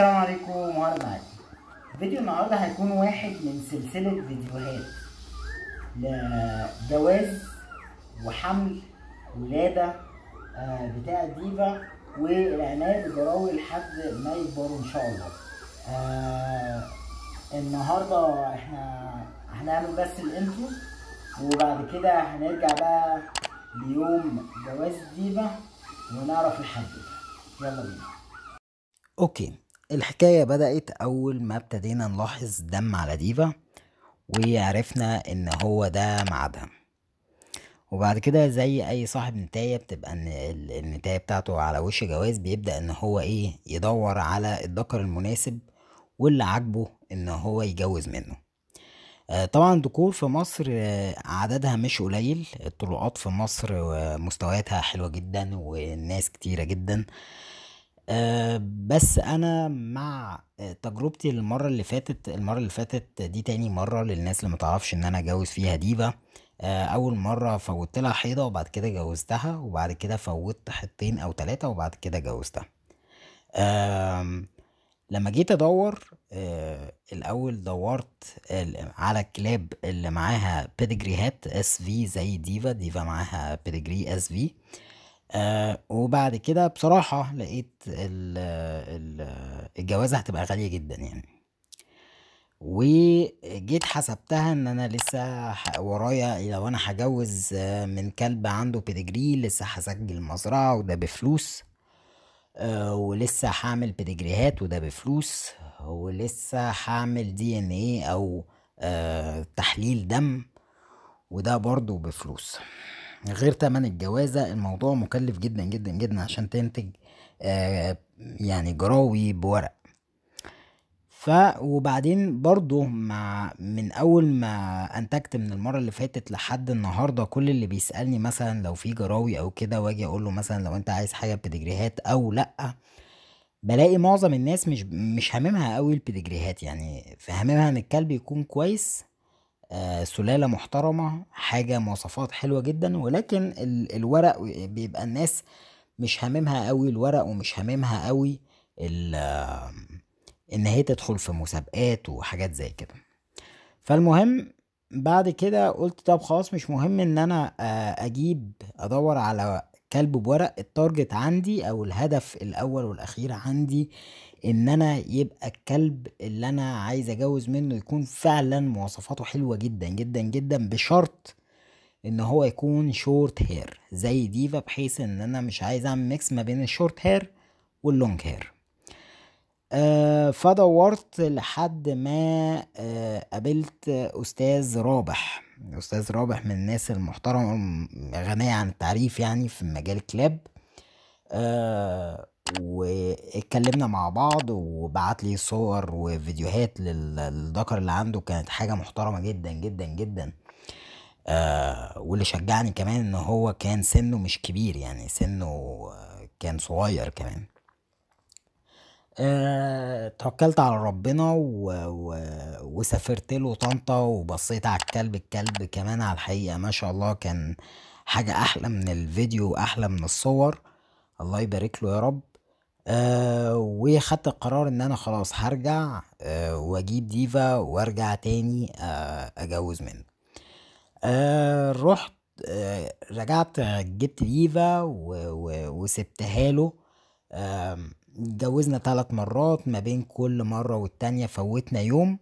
السلام عليكم وهلا معاكم فيديو النهارده هيكون واحد من سلسله فيديوهات لجواز وحمل ولاده آه، بتاع ديفا والعنايه بجراوي لحد ما يكبروا ان شاء الله آه، النهارده احنا هنعمل بس الانترو وبعد كده هنرجع بقى ليوم جواز ديفا ونعرف الحد يلا بينا اوكي الحكاية بدأت أول ما ابتدينا نلاحظ دم على ديفا وعرفنا إن هو ده معدها وبعد كده زي أي صاحب نتاية بتبقى إن النتاية بتاعته على وش جواز بيبدأ إن هو إيه يدور على الذكر المناسب واللي عاجبه إن هو يجوز منه آه، طبعا الذكور في مصر آه، عددها مش قليل الطلقات في مصر آه، مستوياتها حلوة جدا والناس كتيرة جدا آه، بس انا مع تجربتي المرة اللي فاتت المرة اللي فاتت دي تاني مرة للناس اللي متعرفش ان انا اتجوز فيها ديفا آه، اول مرة فوتت لها حيضة وبعد كده جوزتها وبعد كده فوتت حيضتين او تلاتة وبعد كده جوزتها لما جيت ادور آه، الاول دورت على الكلاب اللي معاها بيدجري هات اس في زي ديفا ديفا معاها بيدجري اس في آه، وبعد كده بصراحة لقيت الـ الـ الجوازة هتبقى غالية جدا يعني وجيت حسبتها ان انا لسه ورايا لو انا هجوز آه، من كلب عنده بيدجري لسه هسجل مزرعة وده بفلوس آه، ولسه هعمل بيدجريهات وده بفلوس ولسه هعمل دي ان ايه او تحليل دم وده برضو بفلوس غير تمن الجوازة الموضوع مكلف جدا جدا جدا عشان تنتج آه يعني جراوي بورق ف وبعدين برضو مع من اول ما انتجت من المره اللي فاتت لحد النهارده كل اللي بيسالني مثلا لو في جراوي او كده واجي اقول له مثلا لو انت عايز حاجه بتجريهات او لا بلاقي معظم الناس مش مش هاممها قوي البيدجريهات يعني فهاممها ان الكلب يكون كويس آه، سلالة محترمة حاجة مواصفات حلوة جدا ولكن الورق بيبقى الناس مش هاممها قوي الورق ومش هاممها قوي ان هي تدخل في مسابقات وحاجات زي كده فالمهم بعد كده قلت طب خلاص مش مهم ان انا آه، اجيب ادور على كلب بورق التارجت عندي او الهدف الاول والاخير عندي ان انا يبقى الكلب اللي انا عايز اجوز منه يكون فعلا مواصفاته حلوه جدا جدا جدا بشرط ان هو يكون شورت هير زي ديفا بحيث ان انا مش عايز اعمل ميكس ما بين الشورت هير واللونج هير آه فدورت لحد ما آه قابلت استاذ رابح استاذ رابح من الناس المحترمه غنيه عن التعريف يعني في مجال الكلاب آه واتكلمنا مع بعض وبعت لي صور وفيديوهات للذكر اللي عنده كانت حاجه محترمه جدا جدا جدا آه واللي شجعني كمان ان هو كان سنه مش كبير يعني سنه كان صغير كمان أه توكلت على ربنا و... و... وسافرت له طنطا وبصيت على الكلب الكلب كمان على الحقيقة ما شاء الله كان حاجة أحلى من الفيديو وأحلى من الصور الله يبارك له يا رب أه وخدت القرار ان انا خلاص هرجع أه واجيب ديفا وارجع تاني أه اجوز منه أه رحت أه رجعت جبت ديفا و... و... وسبتها له أه اتجوزنا ثلاث مرات ما بين كل مرة والتانية فوتنا يوم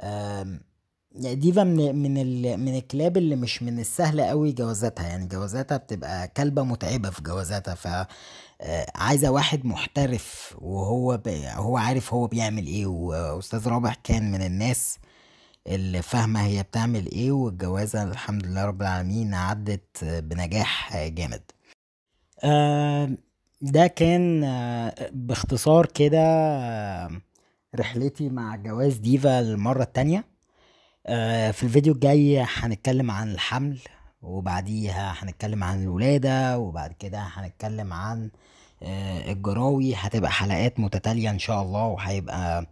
يعني ديفا من من ال... من الكلاب اللي مش من السهل قوي جوازاتها يعني جوازاتها بتبقى كلبة متعبة في جوازاتها ف آه، عايزة واحد محترف وهو هو عارف هو بيعمل ايه واستاذ رابح كان من الناس اللي فاهمة هي بتعمل ايه والجوازة الحمد لله رب العالمين عدت بنجاح جامد ده كان آه، باختصار كده آه، رحلتي مع جواز ديفا المرة التانية آه، في الفيديو الجاي هنتكلم عن الحمل وبعديها هنتكلم عن الولادة وبعد كده هنتكلم عن الجراوي هتبقى حلقات متتالية ان شاء الله وهيبقى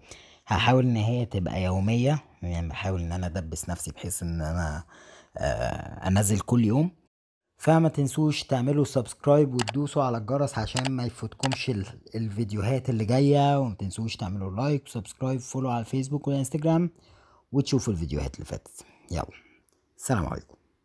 هحاول ان هي تبقى يومية يعني بحاول ان انا ادبس نفسي بحيث ان انا انزل كل يوم فما تنسوش تعملوا سبسكرايب وتدوسوا على الجرس عشان ما يفوتكمش الفيديوهات اللي جايه وما تنسوش تعملوا لايك وسبسكرايب فولو على الفيسبوك والانستجرام وتشوفوا الفيديوهات اللي فاتت يلا سلام عليكم